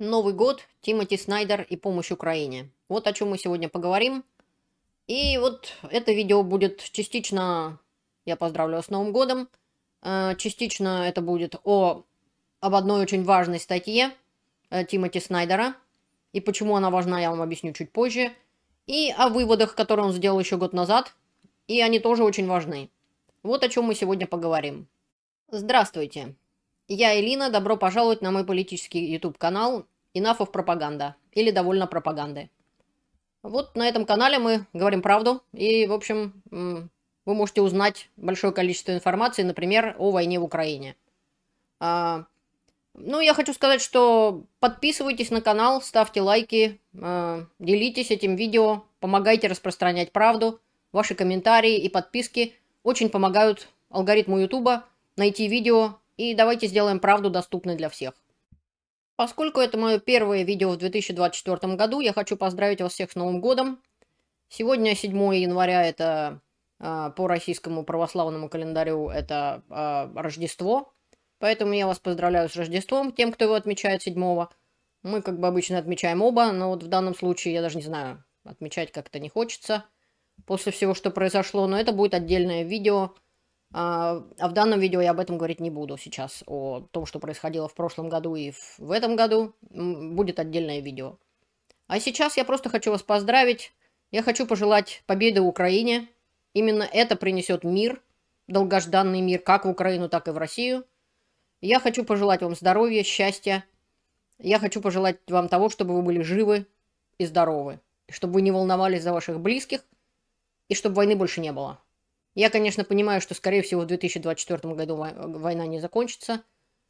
Новый год, Тимоти Снайдер и помощь Украине. Вот о чем мы сегодня поговорим. И вот это видео будет частично, я поздравляю с Новым годом, э, частично это будет о, об одной очень важной статье э, Тимоти Снайдера. И почему она важна, я вам объясню чуть позже. И о выводах, которые он сделал еще год назад. И они тоже очень важны. Вот о чем мы сегодня поговорим. Здравствуйте. Я Элина, добро пожаловать на мой политический YouTube-канал Инафов Пропаганда или Довольно Пропаганды. Вот на этом канале мы говорим правду и, в общем, вы можете узнать большое количество информации, например, о войне в Украине. А, ну, я хочу сказать, что подписывайтесь на канал, ставьте лайки, а, делитесь этим видео, помогайте распространять правду. Ваши комментарии и подписки очень помогают алгоритму YouTube найти видео, и давайте сделаем правду доступной для всех. Поскольку это мое первое видео в 2024 году, я хочу поздравить вас всех с Новым годом. Сегодня 7 января, это а, по российскому православному календарю, это а, Рождество. Поэтому я вас поздравляю с Рождеством, тем, кто его отмечает 7 -го. Мы, как бы обычно, отмечаем оба, но вот в данном случае, я даже не знаю, отмечать как-то не хочется. После всего, что произошло, но это будет отдельное видео, а, а в данном видео я об этом говорить не буду сейчас, о том, что происходило в прошлом году и в этом году. Будет отдельное видео. А сейчас я просто хочу вас поздравить. Я хочу пожелать победы Украине. Именно это принесет мир, долгожданный мир, как в Украину, так и в Россию. Я хочу пожелать вам здоровья, счастья. Я хочу пожелать вам того, чтобы вы были живы и здоровы. Чтобы вы не волновались за ваших близких. И чтобы войны больше не было. Я, конечно, понимаю, что, скорее всего, в 2024 году э, война не закончится,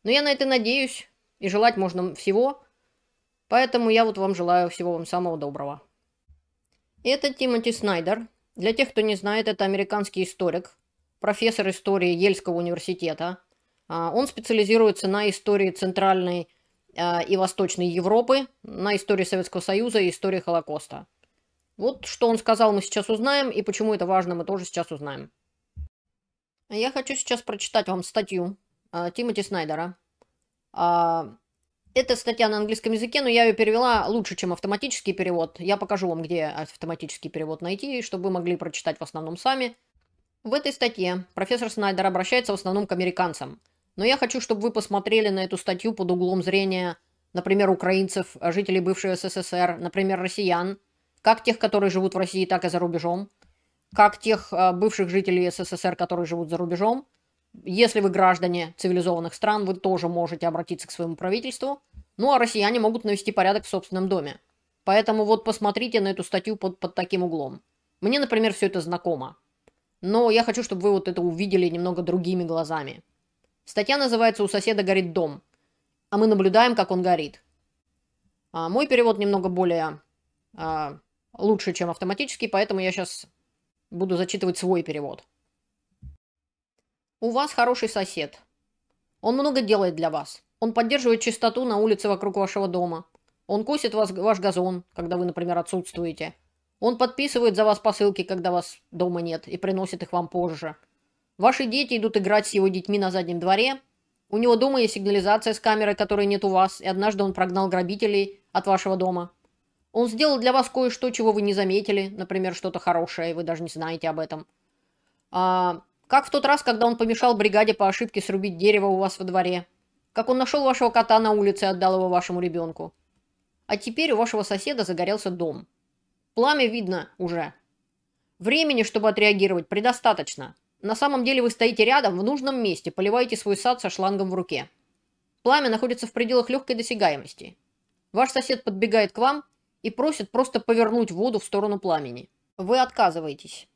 но я на это надеюсь, и желать можно всего, поэтому я вот вам желаю всего вам самого доброго. Это Тимоти Снайдер. Для тех, кто не знает, это американский историк, профессор истории Ельского университета. А, он специализируется на истории Центральной э, и Восточной Европы, на истории Советского Союза и истории Холокоста. Вот что он сказал, мы сейчас узнаем, и почему это важно, мы тоже сейчас узнаем. Я хочу сейчас прочитать вам статью э, Тимоти Снайдера. Э, а, это статья на английском языке, но я ее перевела лучше, чем автоматический перевод. Я покажу вам, где автоматический перевод найти, чтобы вы могли прочитать в основном сами. В этой статье профессор Снайдер обращается в основном к американцам. Но я хочу, чтобы вы посмотрели на эту статью под углом зрения, например, украинцев, жителей бывшего СССР, например, россиян – как тех, которые живут в России, так и за рубежом, как тех э, бывших жителей СССР, которые живут за рубежом. Если вы граждане цивилизованных стран, вы тоже можете обратиться к своему правительству. Ну а россияне могут навести порядок в собственном доме. Поэтому вот посмотрите на эту статью под, под таким углом. Мне, например, все это знакомо. Но я хочу, чтобы вы вот это увидели немного другими глазами. Статья называется «У соседа горит дом», а мы наблюдаем, как он горит. А мой перевод немного более а, лучше, чем автоматический, поэтому я сейчас буду зачитывать свой перевод. У вас хороший сосед. Он много делает для вас. Он поддерживает чистоту на улице вокруг вашего дома. Он косит вас, ваш газон, когда вы, например, отсутствуете. Он подписывает за вас посылки, когда вас дома нет, и приносит их вам позже. Ваши дети идут играть с его детьми на заднем дворе. У него дома есть сигнализация с камерой, которой нет у вас, и однажды он прогнал грабителей от вашего дома. Он сделал для вас кое-что, чего вы не заметили. Например, что-то хорошее, и вы даже не знаете об этом. А, как в тот раз, когда он помешал бригаде по ошибке срубить дерево у вас во дворе. Как он нашел вашего кота на улице и отдал его вашему ребенку. А теперь у вашего соседа загорелся дом. Пламя видно уже. Времени, чтобы отреагировать, предостаточно. На самом деле вы стоите рядом, в нужном месте, поливаете свой сад со шлангом в руке. Пламя находится в пределах легкой досягаемости. Ваш сосед подбегает к вам, и просит просто повернуть воду в сторону пламени. Вы отказываетесь.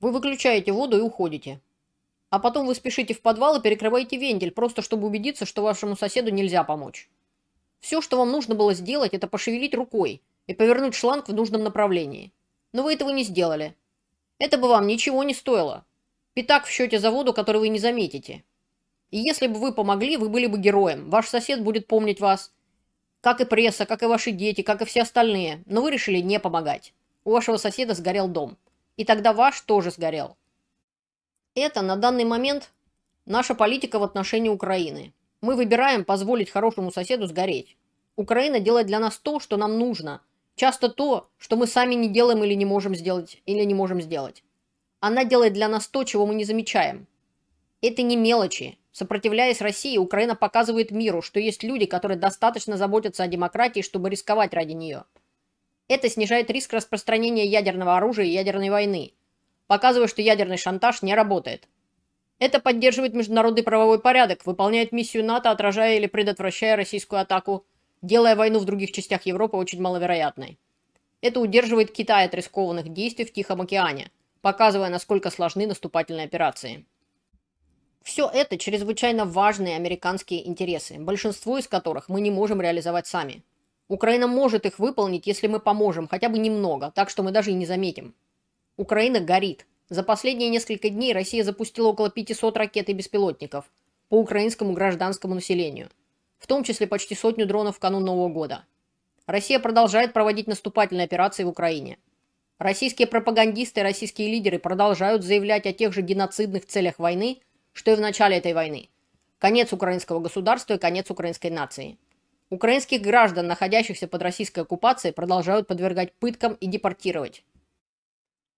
Вы выключаете воду и уходите. А потом вы спешите в подвал и перекрываете вентиль, просто чтобы убедиться, что вашему соседу нельзя помочь. Все, что вам нужно было сделать, это пошевелить рукой и повернуть шланг в нужном направлении. Но вы этого не сделали. Это бы вам ничего не стоило. Пятак в счете за воду, который вы не заметите. И если бы вы помогли, вы были бы героем. Ваш сосед будет помнить вас, как и пресса, как и ваши дети, как и все остальные. Но вы решили не помогать. У вашего соседа сгорел дом. И тогда ваш тоже сгорел. Это на данный момент наша политика в отношении Украины. Мы выбираем позволить хорошему соседу сгореть. Украина делает для нас то, что нам нужно. Часто то, что мы сами не делаем или не можем сделать, или не можем сделать. Она делает для нас то, чего мы не замечаем. Это не мелочи, Сопротивляясь России, Украина показывает миру, что есть люди, которые достаточно заботятся о демократии, чтобы рисковать ради нее. Это снижает риск распространения ядерного оружия и ядерной войны, показывая, что ядерный шантаж не работает. Это поддерживает международный правовой порядок, выполняет миссию НАТО, отражая или предотвращая российскую атаку, делая войну в других частях Европы очень маловероятной. Это удерживает Китай от рискованных действий в Тихом океане, показывая, насколько сложны наступательные операции. Все это чрезвычайно важные американские интересы, большинство из которых мы не можем реализовать сами. Украина может их выполнить, если мы поможем, хотя бы немного, так что мы даже и не заметим. Украина горит. За последние несколько дней Россия запустила около 500 ракет и беспилотников по украинскому гражданскому населению, в том числе почти сотню дронов в канун Нового года. Россия продолжает проводить наступательные операции в Украине. Российские пропагандисты и российские лидеры продолжают заявлять о тех же геноцидных целях войны – что и в начале этой войны. Конец украинского государства и конец украинской нации. Украинских граждан, находящихся под российской оккупацией, продолжают подвергать пыткам и депортировать.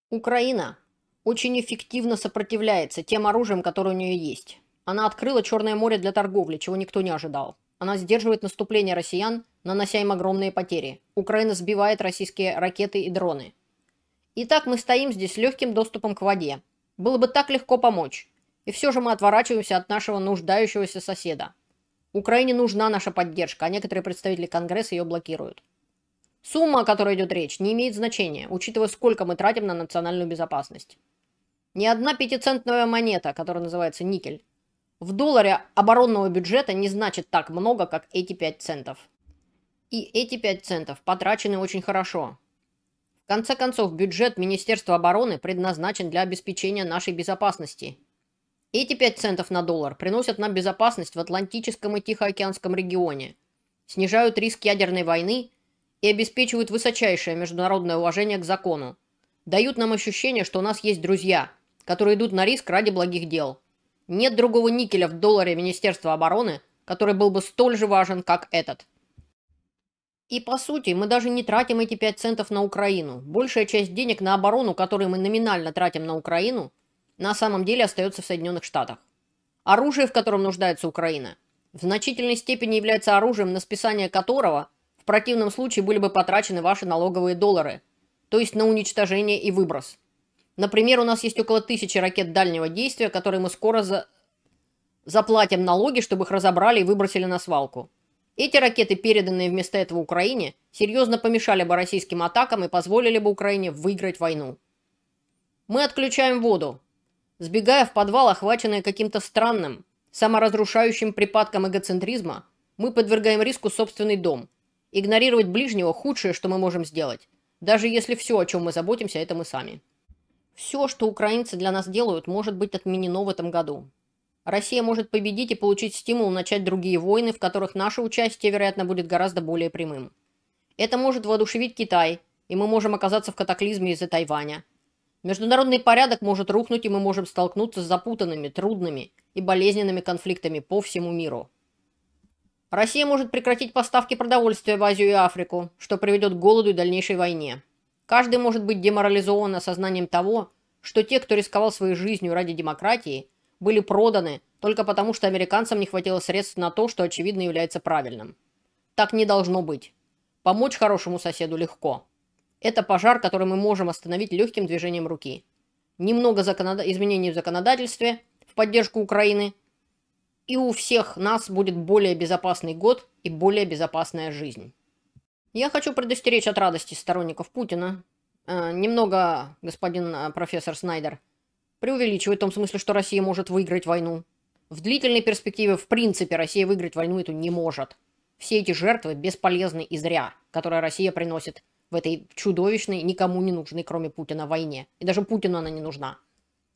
Украина очень эффективно сопротивляется тем оружием, которое у нее есть. Она открыла Черное море для торговли, чего никто не ожидал. Она сдерживает наступление россиян, нанося им огромные потери. Украина сбивает российские ракеты и дроны. Итак, мы стоим здесь с легким доступом к воде. Было бы так легко помочь. И все же мы отворачиваемся от нашего нуждающегося соседа. Украине нужна наша поддержка, а некоторые представители Конгресса ее блокируют. Сумма, о которой идет речь, не имеет значения, учитывая, сколько мы тратим на национальную безопасность. Ни одна пятицентная монета, которая называется никель, в долларе оборонного бюджета не значит так много, как эти 5 центов. И эти 5 центов потрачены очень хорошо. В конце концов, бюджет Министерства обороны предназначен для обеспечения нашей безопасности – эти 5 центов на доллар приносят нам безопасность в Атлантическом и Тихоокеанском регионе, снижают риск ядерной войны и обеспечивают высочайшее международное уважение к закону. Дают нам ощущение, что у нас есть друзья, которые идут на риск ради благих дел. Нет другого никеля в долларе Министерства обороны, который был бы столь же важен, как этот. И по сути, мы даже не тратим эти 5 центов на Украину. Большая часть денег на оборону, которые мы номинально тратим на Украину, на самом деле остается в Соединенных Штатах. Оружие, в котором нуждается Украина, в значительной степени является оружием, на списание которого в противном случае были бы потрачены ваши налоговые доллары, то есть на уничтожение и выброс. Например, у нас есть около тысячи ракет дальнего действия, которые мы скоро за... заплатим налоги, чтобы их разобрали и выбросили на свалку. Эти ракеты, переданные вместо этого Украине, серьезно помешали бы российским атакам и позволили бы Украине выиграть войну. Мы отключаем воду, Сбегая в подвал, охваченные каким-то странным, саморазрушающим припадком эгоцентризма, мы подвергаем риску собственный дом. Игнорировать ближнего – худшее, что мы можем сделать, даже если все, о чем мы заботимся, это мы сами. Все, что украинцы для нас делают, может быть отменено в этом году. Россия может победить и получить стимул начать другие войны, в которых наше участие, вероятно, будет гораздо более прямым. Это может воодушевить Китай, и мы можем оказаться в катаклизме из-за Тайваня – Международный порядок может рухнуть, и мы можем столкнуться с запутанными, трудными и болезненными конфликтами по всему миру. Россия может прекратить поставки продовольствия в Азию и Африку, что приведет к голоду и дальнейшей войне. Каждый может быть деморализован осознанием того, что те, кто рисковал своей жизнью ради демократии, были проданы только потому, что американцам не хватило средств на то, что очевидно является правильным. Так не должно быть. Помочь хорошему соседу легко. Это пожар, который мы можем остановить легким движением руки. Немного законод... изменений в законодательстве в поддержку Украины, и у всех нас будет более безопасный год и более безопасная жизнь. Я хочу предостеречь от радости сторонников Путина. Э, немного, господин э, профессор Снайдер, преувеличивает в том смысле, что Россия может выиграть войну. В длительной перспективе, в принципе, Россия выиграть войну эту не может. Все эти жертвы бесполезны и зря, которые Россия приносит в этой чудовищной, никому не нужной, кроме Путина, войне. И даже Путину она не нужна.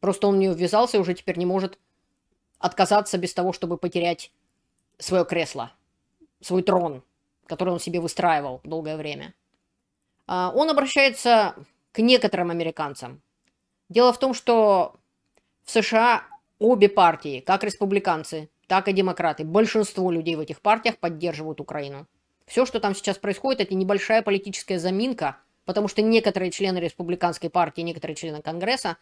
Просто он не увязался и уже теперь не может отказаться без того, чтобы потерять свое кресло, свой трон, который он себе выстраивал долгое время. А, он обращается к некоторым американцам. Дело в том, что в США обе партии, как республиканцы, так и демократы, большинство людей в этих партиях поддерживают Украину. Все, что там сейчас происходит, это небольшая политическая заминка, потому что некоторые члены республиканской партии, некоторые члены Конгресса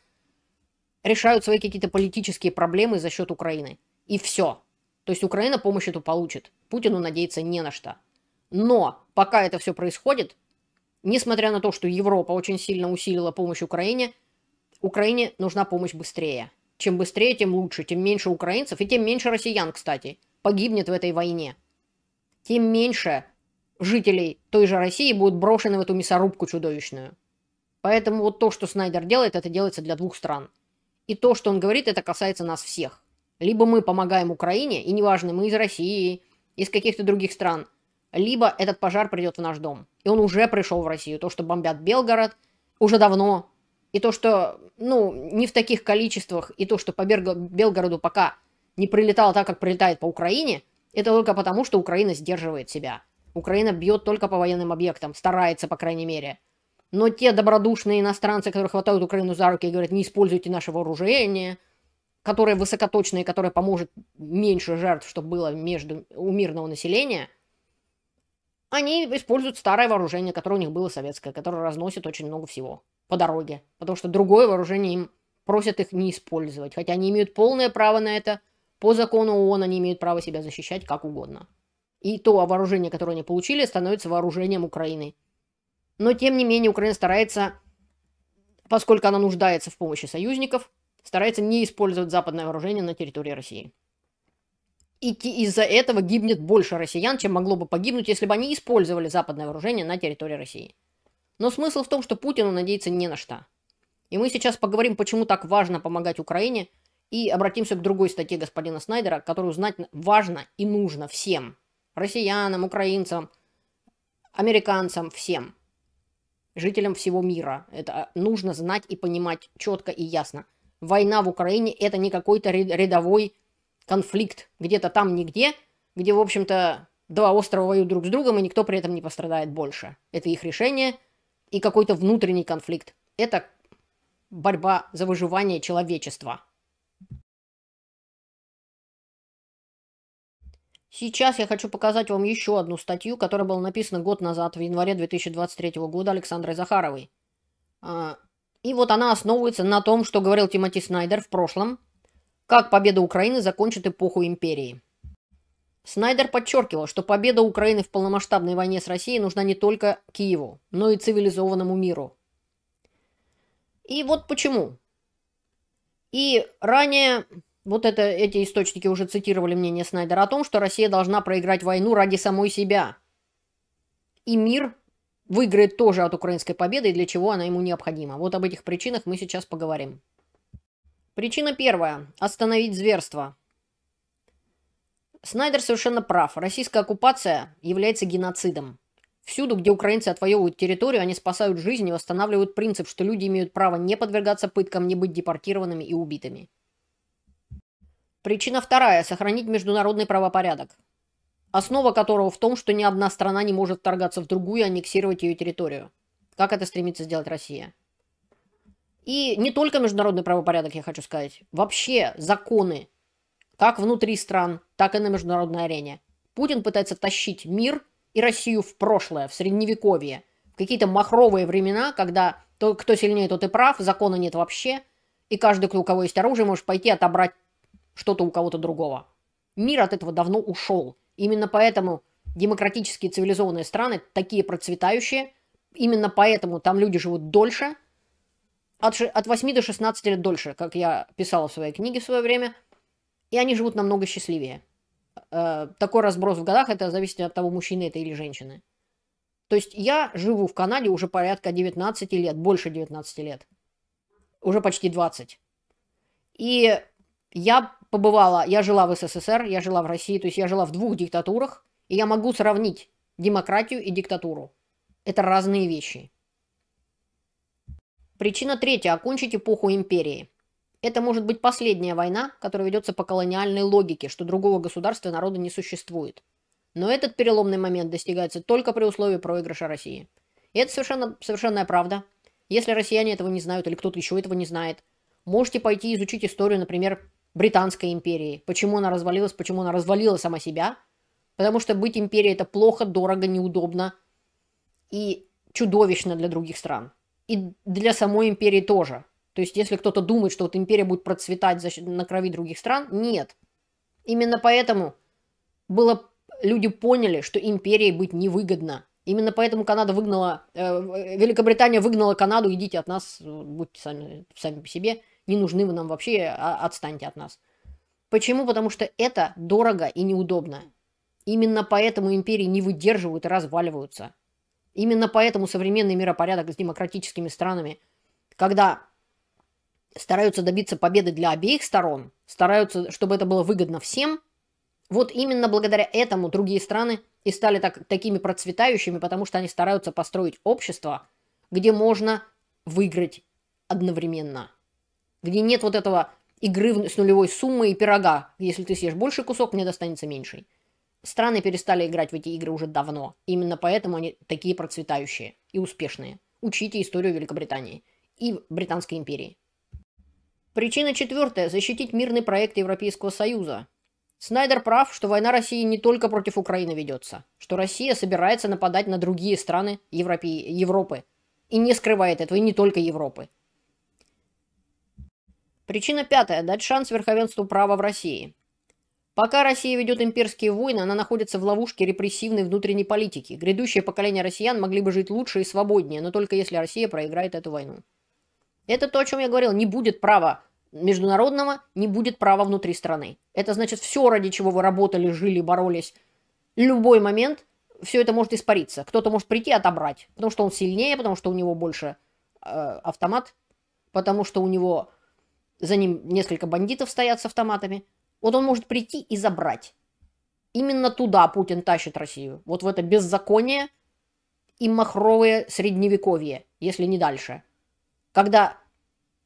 решают свои какие-то политические проблемы за счет Украины. И все. То есть Украина помощь эту получит. Путину надеяться не на что. Но пока это все происходит, несмотря на то, что Европа очень сильно усилила помощь Украине, Украине нужна помощь быстрее. Чем быстрее, тем лучше, тем меньше украинцев и тем меньше россиян, кстати, погибнет в этой войне. Тем меньше жителей той же России будут брошены в эту мясорубку чудовищную. Поэтому вот то, что Снайдер делает, это делается для двух стран. И то, что он говорит, это касается нас всех. Либо мы помогаем Украине, и неважно, мы из России, из каких-то других стран, либо этот пожар придет в наш дом. И он уже пришел в Россию. То, что бомбят Белгород, уже давно. И то, что, ну, не в таких количествах, и то, что по Белгороду пока не прилетало так, как прилетает по Украине, это только потому, что Украина сдерживает себя. Украина бьет только по военным объектам, старается, по крайней мере. Но те добродушные иностранцы, которые хватают Украину за руки и говорят, не используйте наше вооружение, которое высокоточное, которое поможет меньше жертв, чтобы было между, у мирного населения, они используют старое вооружение, которое у них было советское, которое разносит очень много всего по дороге. Потому что другое вооружение им просят их не использовать. Хотя они имеют полное право на это. По закону ООН они имеют право себя защищать как угодно. И то вооружение, которое они получили, становится вооружением Украины. Но, тем не менее, Украина старается, поскольку она нуждается в помощи союзников, старается не использовать западное вооружение на территории России. И из-за этого гибнет больше россиян, чем могло бы погибнуть, если бы они использовали западное вооружение на территории России. Но смысл в том, что Путину надеяться не на что. И мы сейчас поговорим, почему так важно помогать Украине, и обратимся к другой статье господина Снайдера, которую знать важно и нужно всем – россиянам, украинцам, американцам, всем, жителям всего мира. Это нужно знать и понимать четко и ясно. Война в Украине это не какой-то рядовой конфликт где-то там нигде, где, в общем-то, два острова воюют друг с другом, и никто при этом не пострадает больше. Это их решение и какой-то внутренний конфликт. Это борьба за выживание человечества. Сейчас я хочу показать вам еще одну статью, которая была написана год назад, в январе 2023 года, Александрой Захаровой. А, и вот она основывается на том, что говорил Тимоти Снайдер в прошлом, как победа Украины закончит эпоху империи. Снайдер подчеркивал, что победа Украины в полномасштабной войне с Россией нужна не только Киеву, но и цивилизованному миру. И вот почему. И ранее вот это, эти источники уже цитировали мнение Снайдера о том, что Россия должна проиграть войну ради самой себя. И мир выиграет тоже от украинской победы, и для чего она ему необходима. Вот об этих причинах мы сейчас поговорим. Причина первая. Остановить зверство. Снайдер совершенно прав. Российская оккупация является геноцидом. Всюду, где украинцы отвоевывают территорию, они спасают жизни, и восстанавливают принцип, что люди имеют право не подвергаться пыткам, не быть депортированными и убитыми. Причина вторая – сохранить международный правопорядок, основа которого в том, что ни одна страна не может вторгаться в другую и аннексировать ее территорию. Как это стремится сделать Россия? И не только международный правопорядок, я хочу сказать. Вообще законы, как внутри стран, так и на международной арене. Путин пытается тащить мир и Россию в прошлое, в средневековье, в какие-то махровые времена, когда кто сильнее, тот и прав, закона нет вообще, и каждый, у кого есть оружие, может пойти отобрать что-то у кого-то другого. Мир от этого давно ушел. Именно поэтому демократические цивилизованные страны такие процветающие, именно поэтому там люди живут дольше, от, от 8 до 16 лет дольше, как я писала в своей книге в свое время, и они живут намного счастливее. Э, такой разброс в годах, это зависит от того, мужчины это или женщины. То есть я живу в Канаде уже порядка 19 лет, больше 19 лет, уже почти 20. И я побывала, я жила в СССР, я жила в России, то есть я жила в двух диктатурах, и я могу сравнить демократию и диктатуру. Это разные вещи. Причина третья – окончить эпоху империи. Это может быть последняя война, которая ведется по колониальной логике, что другого государства народа не существует. Но этот переломный момент достигается только при условии проигрыша России. И это совершенно, совершенная правда. Если россияне этого не знают или кто-то еще этого не знает, можете пойти изучить историю, например, Британской империи. Почему она развалилась, почему она развалила сама себя. Потому что быть империей это плохо, дорого, неудобно и чудовищно для других стран. И для самой империи тоже. То есть, если кто-то думает, что вот империя будет процветать на крови других стран, нет. Именно поэтому было, люди поняли, что империи быть невыгодно. Именно поэтому Канада выгнала, э, Великобритания выгнала Канаду, идите от нас, будьте сами, сами по себе не нужны вы нам вообще, а, отстаньте от нас. Почему? Потому что это дорого и неудобно. Именно поэтому империи не выдерживают и разваливаются. Именно поэтому современный миропорядок с демократическими странами, когда стараются добиться победы для обеих сторон, стараются, чтобы это было выгодно всем, вот именно благодаря этому другие страны и стали так, такими процветающими, потому что они стараются построить общество, где можно выиграть одновременно где нет вот этого игры с нулевой суммой и пирога. Если ты съешь больше кусок, мне достанется меньший. Страны перестали играть в эти игры уже давно. Именно поэтому они такие процветающие и успешные. Учите историю Великобритании и Британской империи. Причина четвертая – защитить мирный проект Европейского Союза. Снайдер прав, что война России не только против Украины ведется, что Россия собирается нападать на другие страны Европе, Европы. И не скрывает этого, и не только Европы. Причина пятая – дать шанс верховенству права в России. Пока Россия ведет имперские войны, она находится в ловушке репрессивной внутренней политики. Грядущее поколение россиян могли бы жить лучше и свободнее, но только если Россия проиграет эту войну. Это то, о чем я говорил. Не будет права международного, не будет права внутри страны. Это значит, все, ради чего вы работали, жили, боролись, любой момент все это может испариться. Кто-то может прийти отобрать, потому что он сильнее, потому что у него больше э, автомат, потому что у него за ним несколько бандитов стоят с автоматами. Вот он может прийти и забрать. Именно туда Путин тащит Россию. Вот в это беззаконие и махровое средневековье, если не дальше. Когда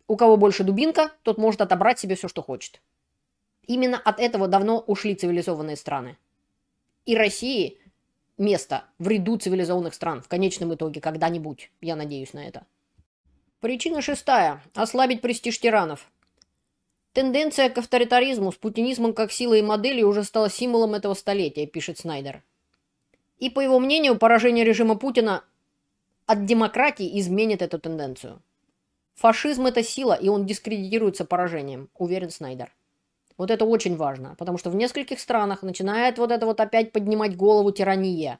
у кого больше дубинка, тот может отобрать себе все, что хочет. Именно от этого давно ушли цивилизованные страны. И России место в ряду цивилизованных стран в конечном итоге когда-нибудь, я надеюсь на это. Причина шестая. Ослабить престиж тиранов. Тенденция к авторитаризму с путинизмом как силой и моделью уже стала символом этого столетия, пишет Снайдер. И, по его мнению, поражение режима Путина от демократии изменит эту тенденцию. Фашизм – это сила, и он дискредитируется поражением, уверен Снайдер. Вот это очень важно, потому что в нескольких странах начинает вот это вот опять поднимать голову тирания.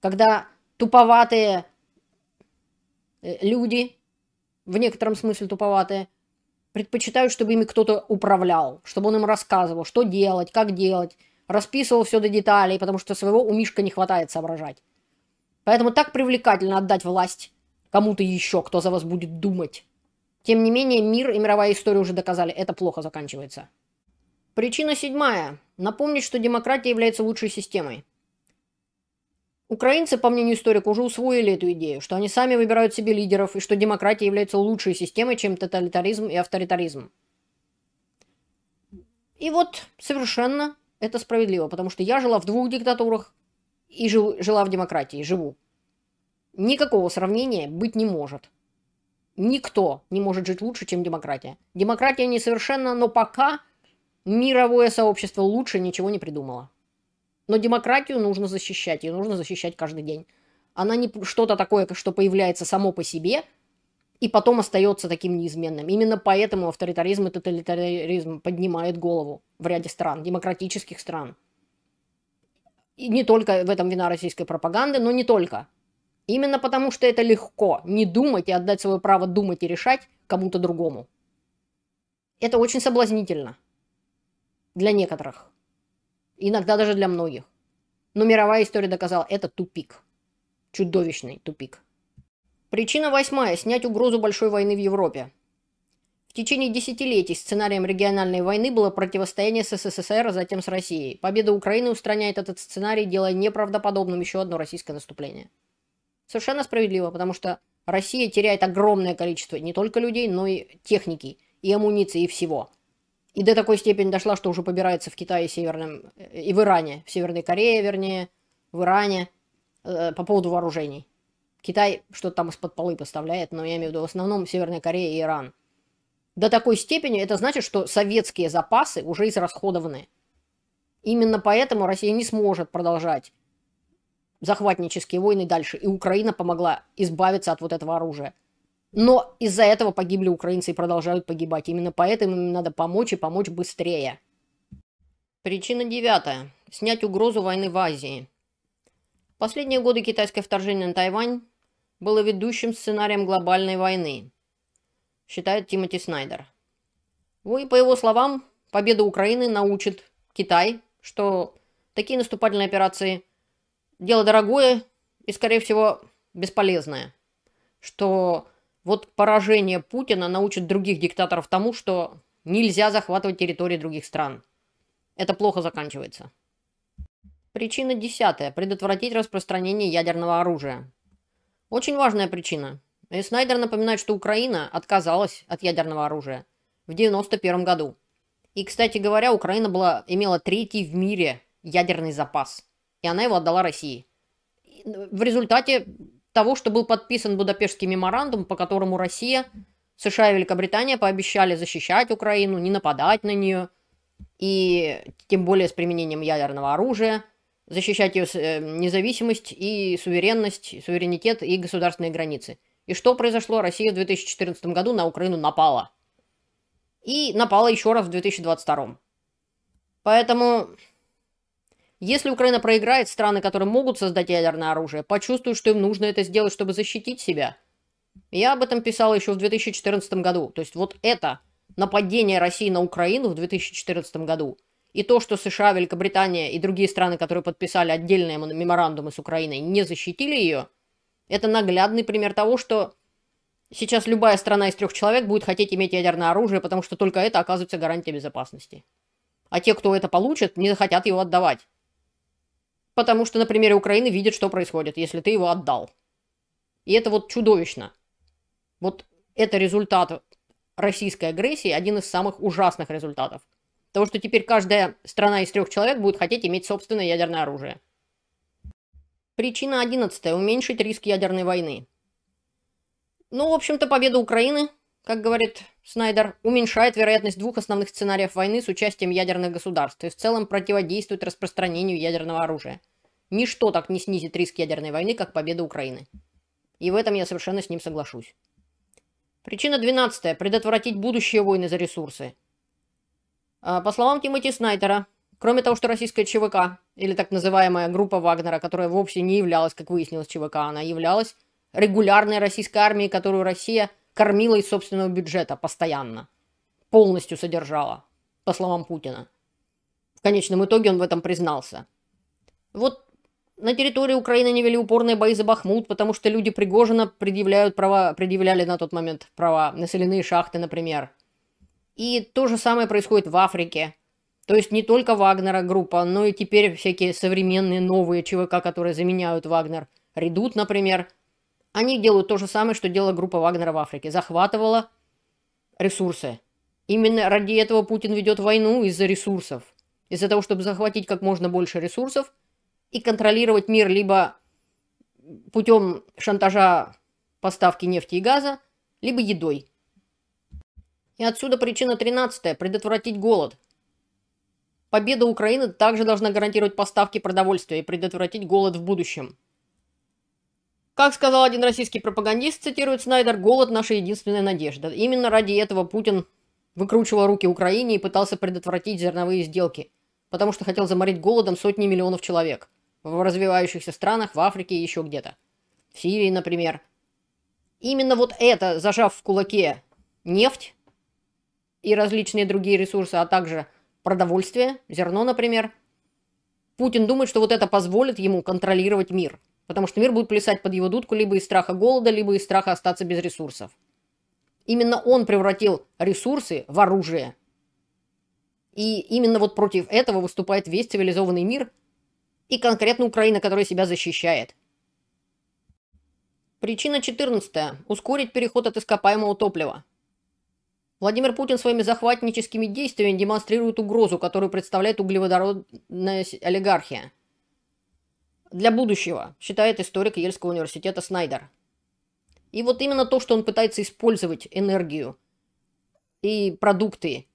Когда туповатые э, люди, в некотором смысле туповатые, предпочитают, чтобы ими кто-то управлял, чтобы он им рассказывал, что делать, как делать, расписывал все до деталей, потому что своего у Мишка не хватает соображать. Поэтому так привлекательно отдать власть кому-то еще, кто за вас будет думать. Тем не менее, мир и мировая история уже доказали, это плохо заканчивается. Причина седьмая. Напомнить, что демократия является лучшей системой. Украинцы, по мнению историка, уже усвоили эту идею, что они сами выбирают себе лидеров и что демократия является лучшей системой, чем тоталитаризм и авторитаризм. И вот совершенно это справедливо, потому что я жила в двух диктатурах и жил, жила в демократии, живу. Никакого сравнения быть не может. Никто не может жить лучше, чем демократия. Демократия несовершенна, но пока мировое сообщество лучше ничего не придумало. Но демократию нужно защищать, ее нужно защищать каждый день. Она не что-то такое, что появляется само по себе, и потом остается таким неизменным. Именно поэтому авторитаризм и тоталитаризм поднимают голову в ряде стран, демократических стран. И не только в этом вина российской пропаганды, но не только. Именно потому, что это легко не думать и отдать свое право думать и решать кому-то другому. Это очень соблазнительно для некоторых иногда даже для многих. Но мировая история доказала, это тупик. Чудовищный тупик. Причина восьмая – снять угрозу большой войны в Европе. В течение десятилетий сценарием региональной войны было противостояние с СССР, а затем с Россией. Победа Украины устраняет этот сценарий, делая неправдоподобным еще одно российское наступление. Совершенно справедливо, потому что Россия теряет огромное количество не только людей, но и техники, и амуниции, и всего – и до такой степени дошла, что уже побирается в Китае и, Северном, э, и в Иране, в Северной Корее, вернее, в Иране э, по поводу вооружений. Китай что-то там из-под полы поставляет, но я имею в виду в основном Северная Корея и Иран. До такой степени это значит, что советские запасы уже израсходованы. Именно поэтому Россия не сможет продолжать захватнические войны дальше. И Украина помогла избавиться от вот этого оружия. Но из-за этого погибли украинцы и продолжают погибать. Именно поэтому им надо помочь и помочь быстрее. Причина девятая. Снять угрозу войны в Азии. Последние годы китайское вторжение на Тайвань было ведущим сценарием глобальной войны, считает Тимоти Снайдер. Ну и по его словам, победа Украины научит Китай, что такие наступательные операции – дело дорогое и, скорее всего, бесполезное. Что вот поражение Путина научит других диктаторов тому, что нельзя захватывать территории других стран. Это плохо заканчивается. Причина десятая. Предотвратить распространение ядерного оружия. Очень важная причина. И Снайдер напоминает, что Украина отказалась от ядерного оружия в 1991 году. И, кстати говоря, Украина была, имела третий в мире ядерный запас. И она его отдала России. В результате того, что был подписан Будапештский меморандум, по которому Россия, США и Великобритания пообещали защищать Украину, не нападать на нее, и тем более с применением ядерного оружия, защищать ее э, независимость и суверенность, и суверенитет и государственные границы. И что произошло? Россия в 2014 году на Украину напала. И напала еще раз в 2022. Поэтому если Украина проиграет, страны, которые могут создать ядерное оружие, почувствуют, что им нужно это сделать, чтобы защитить себя. Я об этом писала еще в 2014 году. То есть вот это нападение России на Украину в 2014 году и то, что США, Великобритания и другие страны, которые подписали отдельные меморандумы с Украиной, не защитили ее, это наглядный пример того, что сейчас любая страна из трех человек будет хотеть иметь ядерное оружие, потому что только это оказывается гарантией безопасности. А те, кто это получит, не захотят его отдавать. Потому что на примере Украины видит, что происходит, если ты его отдал. И это вот чудовищно. Вот это результат российской агрессии, один из самых ужасных результатов. того, что теперь каждая страна из трех человек будет хотеть иметь собственное ядерное оружие. Причина одиннадцатая – уменьшить риск ядерной войны. Ну, в общем-то, победа Украины, как говорит Снайдер уменьшает вероятность двух основных сценариев войны с участием ядерных государств и в целом противодействует распространению ядерного оружия. Ничто так не снизит риск ядерной войны, как победа Украины. И в этом я совершенно с ним соглашусь. Причина 12. Предотвратить будущие войны за ресурсы. А, по словам Тимоти Снайдера, кроме того, что российская ЧВК, или так называемая группа Вагнера, которая вовсе не являлась, как выяснилось, ЧВК, она являлась регулярной российской армией, которую Россия – кормила из собственного бюджета постоянно, полностью содержала, по словам Путина. В конечном итоге он в этом признался. Вот на территории Украины не вели упорные бои за Бахмут, потому что люди Пригожина предъявляют права, предъявляли на тот момент права на соляные шахты, например. И то же самое происходит в Африке. То есть не только Вагнера группа, но и теперь всякие современные новые ЧВК, которые заменяют Вагнер. Редут, например, они делают то же самое, что делала группа Вагнера в Африке. Захватывала ресурсы. Именно ради этого Путин ведет войну из-за ресурсов. Из-за того, чтобы захватить как можно больше ресурсов и контролировать мир либо путем шантажа поставки нефти и газа, либо едой. И отсюда причина 13 – предотвратить голод. Победа Украины также должна гарантировать поставки продовольствия и предотвратить голод в будущем. Как сказал один российский пропагандист, цитирует Снайдер, голод – наша единственная надежда. Именно ради этого Путин выкручивал руки Украине и пытался предотвратить зерновые сделки, потому что хотел заморить голодом сотни миллионов человек в развивающихся странах, в Африке и еще где-то. В Сирии, например. Именно вот это, зажав в кулаке нефть и различные другие ресурсы, а также продовольствие, зерно, например, Путин думает, что вот это позволит ему контролировать мир – Потому что мир будет плясать под его дудку либо из страха голода, либо из страха остаться без ресурсов. Именно он превратил ресурсы в оружие. И именно вот против этого выступает весь цивилизованный мир и конкретно Украина, которая себя защищает. Причина 14. Ускорить переход от ископаемого топлива. Владимир Путин своими захватническими действиями демонстрирует угрозу, которую представляет углеводородная олигархия – для будущего, считает историк Ельского университета Снайдер. И вот именно то, что он пытается использовать энергию и продукты,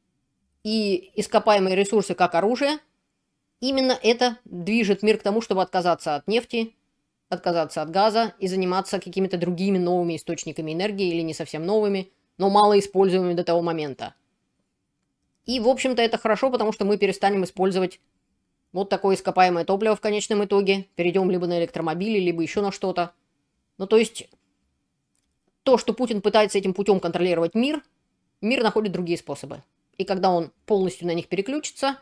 и ископаемые ресурсы как оружие, именно это движет мир к тому, чтобы отказаться от нефти, отказаться от газа и заниматься какими-то другими новыми источниками энергии или не совсем новыми, но мало используемыми до того момента. И, в общем-то, это хорошо, потому что мы перестанем использовать вот такое ископаемое топливо в конечном итоге. Перейдем либо на электромобили, либо еще на что-то. Ну, то есть, то, что Путин пытается этим путем контролировать мир, мир находит другие способы. И когда он полностью на них переключится,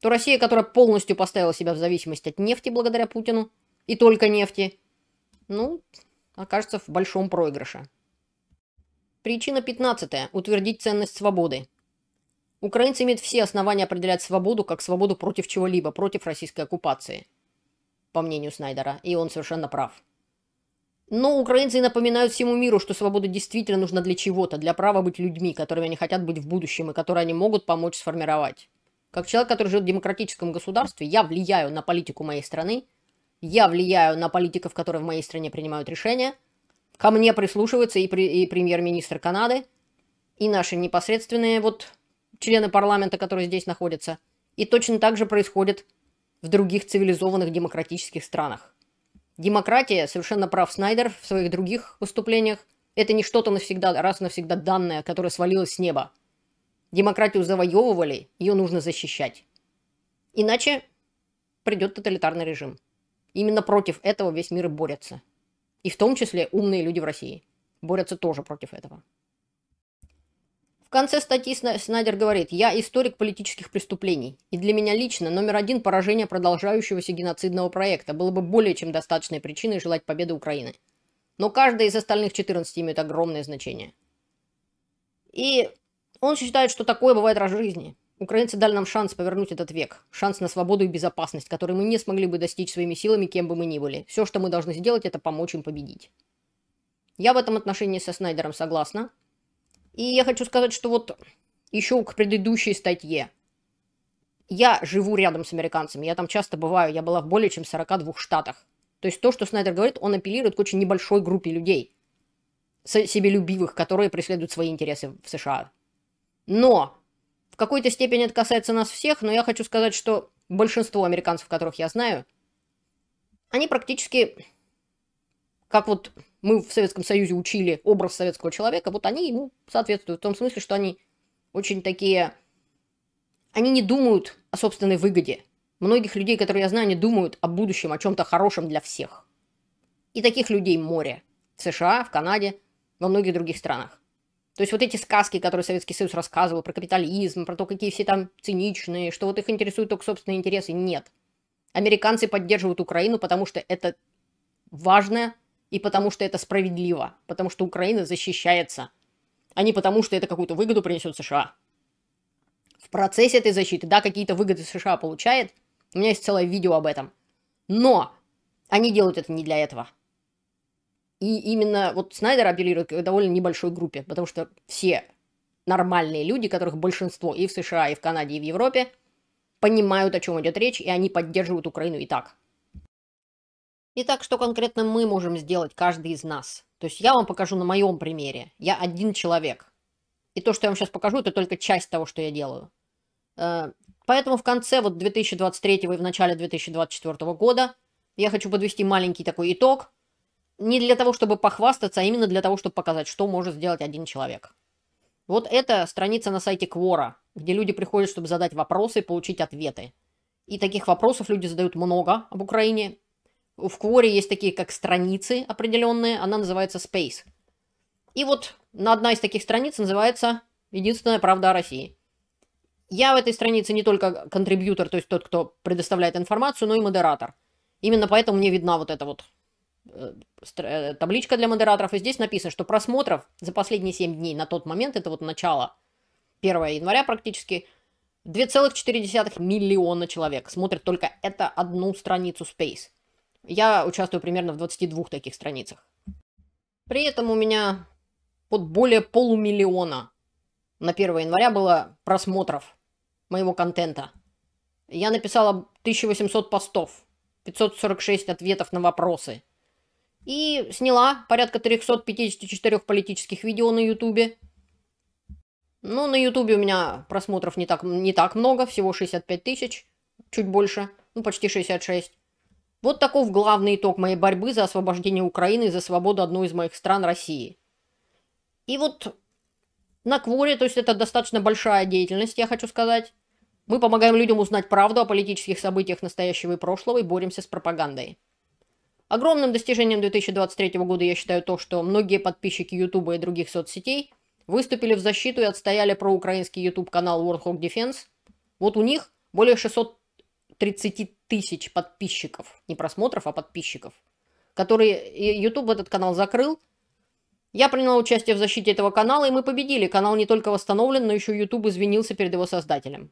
то Россия, которая полностью поставила себя в зависимость от нефти благодаря Путину, и только нефти, ну, окажется в большом проигрыше. Причина 15. Утвердить ценность свободы. Украинцы имеют все основания определять свободу как свободу против чего-либо, против российской оккупации. По мнению Снайдера, и он совершенно прав. Но украинцы напоминают всему миру, что свобода действительно нужна для чего-то, для права быть людьми, которыми они хотят быть в будущем и которые они могут помочь сформировать. Как человек, который живет в демократическом государстве, я влияю на политику моей страны, я влияю на политиков, которые в моей стране принимают решения, ко мне прислушиваются и, пр и премьер-министр Канады, и наши непосредственные вот члены парламента, которые здесь находятся. И точно так же происходит в других цивилизованных демократических странах. Демократия, совершенно прав Снайдер в своих других выступлениях, это не что-то навсегда, раз и навсегда данное, которое свалилось с неба. Демократию завоевывали, ее нужно защищать. Иначе придет тоталитарный режим. Именно против этого весь мир и борется. И в том числе умные люди в России борются тоже против этого. В конце статьи Снайдер говорит, я историк политических преступлений, и для меня лично номер один поражение продолжающегося геноцидного проекта было бы более чем достаточной причиной желать победы Украины. Но каждая из остальных 14 имеет огромное значение. И он считает, что такое бывает раз в жизни. Украинцы дали нам шанс повернуть этот век. Шанс на свободу и безопасность, который мы не смогли бы достичь своими силами, кем бы мы ни были. Все, что мы должны сделать, это помочь им победить. Я в этом отношении со Снайдером согласна, и я хочу сказать, что вот еще к предыдущей статье. Я живу рядом с американцами, я там часто бываю, я была в более чем 42 штатах. То есть то, что Снайдер говорит, он апеллирует к очень небольшой группе людей, себелюбивых, которые преследуют свои интересы в США. Но в какой-то степени это касается нас всех, но я хочу сказать, что большинство американцев, которых я знаю, они практически, как вот мы в Советском Союзе учили образ советского человека, вот они ему соответствуют. В том смысле, что они очень такие... Они не думают о собственной выгоде. Многих людей, которые я знаю, не думают о будущем, о чем-то хорошем для всех. И таких людей море. В США, в Канаде, во многих других странах. То есть вот эти сказки, которые Советский Союз рассказывал про капитализм, про то, какие все там циничные, что вот их интересуют только собственные интересы, нет. Американцы поддерживают Украину, потому что это важная и потому что это справедливо. Потому что Украина защищается. А не потому что это какую-то выгоду принесет США. В процессе этой защиты, да, какие-то выгоды США получает. У меня есть целое видео об этом. Но они делают это не для этого. И именно вот Снайдер апеллирует к довольно небольшой группе, потому что все нормальные люди, которых большинство и в США, и в Канаде, и в Европе, понимают, о чем идет речь, и они поддерживают Украину и так. Итак, что конкретно мы можем сделать, каждый из нас? То есть я вам покажу на моем примере. Я один человек. И то, что я вам сейчас покажу, это только часть того, что я делаю. Э, поэтому в конце вот 2023 и в начале 2024 года я хочу подвести маленький такой итог. Не для того, чтобы похвастаться, а именно для того, чтобы показать, что может сделать один человек. Вот это страница на сайте Квора, где люди приходят, чтобы задать вопросы и получить ответы. И таких вопросов люди задают много об Украине. В Quora есть такие, как страницы определенные, она называется Space. И вот на одна из таких страниц называется «Единственная правда о России». Я в этой странице не только контрибьютор, то есть тот, кто предоставляет информацию, но и модератор. Именно поэтому мне видна вот эта вот э, э, табличка для модераторов, и здесь написано, что просмотров за последние 7 дней на тот момент, это вот начало 1 января практически, 2,4 миллиона человек смотрят только это одну страницу Space. Я участвую примерно в 22 таких страницах. При этом у меня под более полумиллиона на 1 января было просмотров моего контента. Я написала 1800 постов, 546 ответов на вопросы. И сняла порядка 354 политических видео на ютубе. Ну, на ютубе у меня просмотров не так, не так много, всего 65 тысяч, чуть больше, ну почти 66. Вот таков главный итог моей борьбы за освобождение Украины и за свободу одной из моих стран России. И вот на Кворе, то есть это достаточно большая деятельность, я хочу сказать, мы помогаем людям узнать правду о политических событиях настоящего и прошлого и боремся с пропагандой. Огромным достижением 2023 года я считаю то, что многие подписчики YouTube и других соцсетей выступили в защиту и отстояли проукраинский YouTube канал World Hawk Defense. Вот у них более 630 тысяч подписчиков. Не просмотров, а подписчиков. Которые э, YouTube этот канал закрыл. Я приняла участие в защите этого канала, и мы победили. Канал не только восстановлен, но еще YouTube извинился перед его создателем.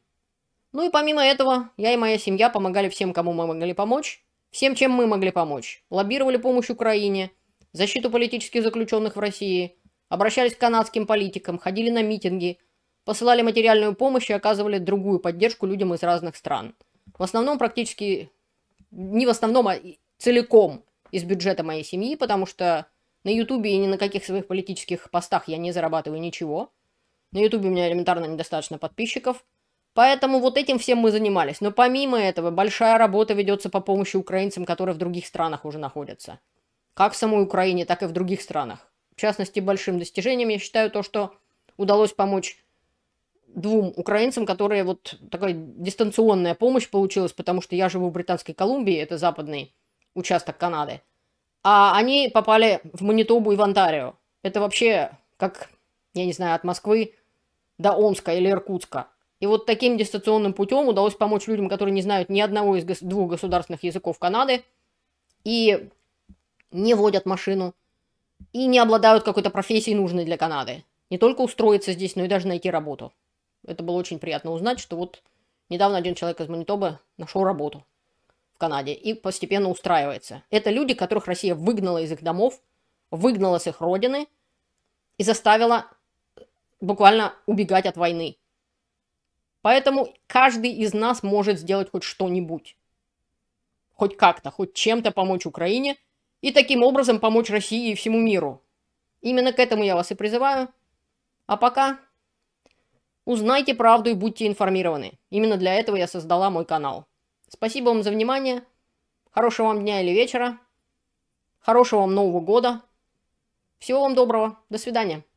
Ну и помимо этого, я и моя семья помогали всем, кому мы могли помочь. Всем, чем мы могли помочь. Лоббировали помощь Украине, защиту политических заключенных в России, обращались к канадским политикам, ходили на митинги, посылали материальную помощь и оказывали другую поддержку людям из разных стран – в основном практически, не в основном, а целиком из бюджета моей семьи, потому что на Ютубе и ни на каких своих политических постах я не зарабатываю ничего. На Ютубе у меня элементарно недостаточно подписчиков. Поэтому вот этим всем мы занимались. Но помимо этого, большая работа ведется по помощи украинцам, которые в других странах уже находятся. Как в самой Украине, так и в других странах. В частности, большим достижением я считаю то, что удалось помочь двум украинцам, которые вот такая дистанционная помощь получилась, потому что я живу в Британской Колумбии, это западный участок Канады, а они попали в Манитобу и в Онтарио. Это вообще как, я не знаю, от Москвы до Омска или Иркутска. И вот таким дистанционным путем удалось помочь людям, которые не знают ни одного из гос- двух государственных языков Канады и не водят машину, и не обладают какой-то профессией нужной для Канады. Не только устроиться здесь, но и даже найти работу. Это было очень приятно узнать, что вот недавно один человек из Манитобы нашел работу в Канаде и постепенно устраивается. Это люди, которых Россия выгнала из их домов, выгнала с их родины и заставила буквально убегать от войны. Поэтому каждый из нас может сделать хоть что-нибудь. Хоть как-то, хоть чем-то помочь Украине и таким образом помочь России и всему миру. Именно к этому я вас и призываю. А пока Узнайте правду и будьте информированы. Именно для этого я создала мой канал. Спасибо вам за внимание. Хорошего вам дня или вечера. Хорошего вам Нового года. Всего вам доброго. До свидания.